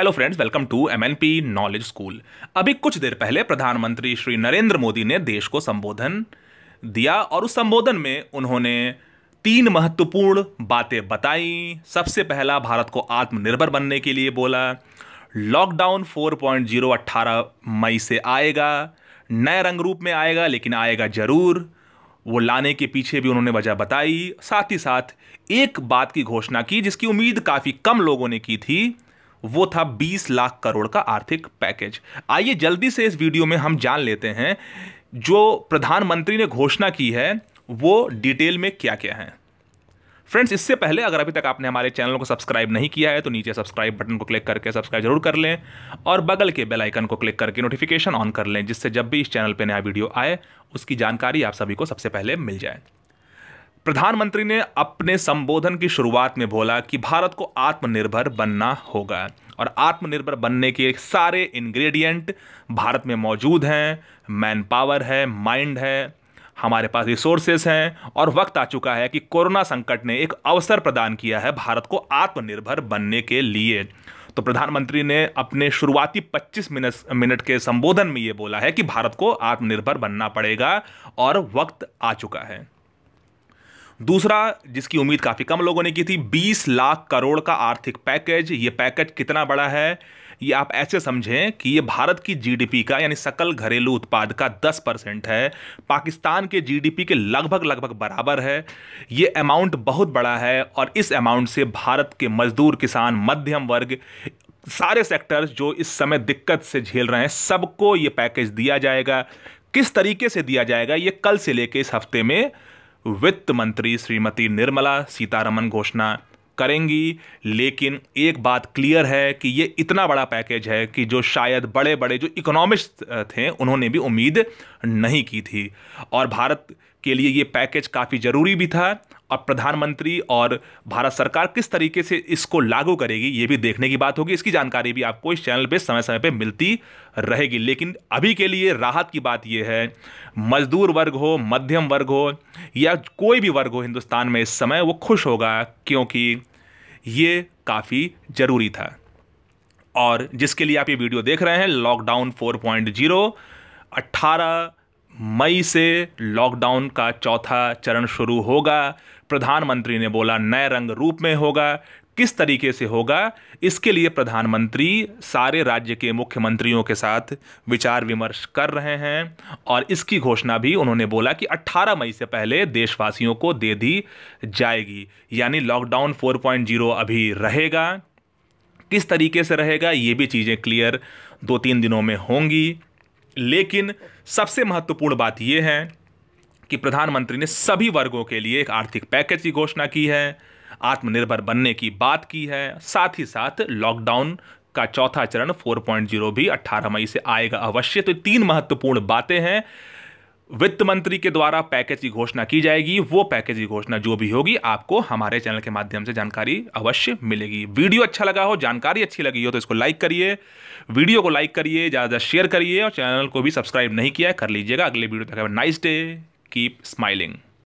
hello friends welcome to M N P knowledge school अभी कुछ देर पहले प्रधानमंत्री श्री नरेंद्र मोदी ने देश को संबोधन दिया और उस संबोधन में उन्होंने तीन महत्वपूर्ण बातें बताई सबसे पहला भारत को आत्मनिर्भर बनने के लिए बोला लॉकडाउन 4.0 18 मई से आएगा नए रंग रूप में आएगा लेकिन आएगा जरूर वो लाने के पीछे भी उन्होंने वजह बताई साथ ही साथ एक बात की घोषणा की जिसकी उम्मीद काफ़ी कम लोगों ने की थी वो था 20 लाख करोड़ का आर्थिक पैकेज आइए जल्दी से इस वीडियो में हम जान लेते हैं जो प्रधानमंत्री ने घोषणा की है वो डिटेल में क्या क्या है फ्रेंड्स इससे पहले अगर अभी तक आपने हमारे चैनल को सब्सक्राइब नहीं किया है तो नीचे सब्सक्राइब बटन को क्लिक करके सब्सक्राइब जरूर कर लें और बगल के बेल आइकन को क्लिक करके नोटिफिकेशन ऑन कर लें जिससे जब भी इस चैनल पर नया वीडियो आए उसकी जानकारी आप सभी को सबसे पहले मिल जाए प्रधानमंत्री ने अपने संबोधन की शुरुआत में बोला कि भारत को आत्मनिर्भर बनना होगा और आत्मनिर्भर बनने के सारे इंग्रेडिएंट भारत में मौजूद हैं मैन पावर है माइंड है हमारे पास रिसोर्सेज हैं और वक्त आ चुका है कि कोरोना संकट ने एक अवसर प्रदान किया है भारत को आत्मनिर्भर बनने के लिए तो प्रधानमंत्री ने अपने शुरुआती 25 मिनट मिनट के संबोधन में ये बोला है कि भारत को आत्मनिर्भर बनना पड़ेगा और वक्त आ चुका है दूसरा जिसकी उम्मीद काफ़ी कम लोगों ने की थी 20 लाख करोड़ का आर्थिक पैकेज ये पैकेज कितना बड़ा है ये आप ऐसे समझें कि ये भारत की जीडीपी का यानी सकल घरेलू उत्पाद का 10 परसेंट है पाकिस्तान के जीडीपी के लगभग लगभग बराबर है ये अमाउंट बहुत बड़ा है और इस अमाउंट से भारत के मजदूर किसान मध्यम वर्ग सारे सेक्टर्स जो इस समय दिक्कत से झेल रहे हैं सबको ये पैकेज दिया जाएगा किस तरीके से दिया जाएगा ये कल से लेके इस हफ्ते में वित्त मंत्री श्रीमती निर्मला सीतारमन घोषणा करेंगी लेकिन एक बात क्लियर है कि ये इतना बड़ा पैकेज है कि जो शायद बड़े बड़े जो इकोनॉमिस्ट थे उन्होंने भी उम्मीद नहीं की थी और भारत के लिए ये पैकेज काफ़ी ज़रूरी भी था और प्रधानमंत्री और भारत सरकार किस तरीके से इसको लागू करेगी ये भी देखने की बात होगी इसकी जानकारी भी आपको इस चैनल पे समय समय पे मिलती रहेगी लेकिन अभी के लिए राहत की बात ये है मजदूर वर्ग हो मध्यम वर्ग हो या कोई भी वर्ग हो हिंदुस्तान में इस समय वो खुश होगा क्योंकि ये काफ़ी ज़रूरी था और जिसके लिए आप ये वीडियो देख रहे हैं लॉकडाउन ज़ीरो अट्ठारह मई से लॉकडाउन का चौथा चरण शुरू होगा प्रधानमंत्री ने बोला नए रंग रूप में होगा किस तरीके से होगा इसके लिए प्रधानमंत्री सारे राज्य के मुख्यमंत्रियों के साथ विचार विमर्श कर रहे हैं और इसकी घोषणा भी उन्होंने बोला कि 18 मई से पहले देशवासियों को दे दी जाएगी यानी लॉकडाउन 4.0 अभी रहेगा किस तरीके से रहेगा ये भी चीज़ें क्लियर दो तीन दिनों में होंगी लेकिन सबसे महत्वपूर्ण बात यह है कि प्रधानमंत्री ने सभी वर्गों के लिए एक आर्थिक पैकेज की घोषणा की है आत्मनिर्भर बनने की बात की है साथ ही साथ लॉकडाउन का चौथा चरण 4.0 भी 18 मई से आएगा अवश्य तो तीन महत्वपूर्ण बातें हैं वित्त मंत्री के द्वारा पैकेज की घोषणा की जाएगी वो पैकेज की घोषणा जो भी होगी आपको हमारे चैनल के माध्यम से जानकारी अवश्य मिलेगी वीडियो अच्छा लगा हो जानकारी अच्छी लगी हो तो इसको लाइक करिए वीडियो को लाइक करिए ज़्यादा शेयर करिए और चैनल को भी सब्सक्राइब नहीं किया कर लीजिएगा अगले वीडियो तक नाइस डे कीप स्माइलिंग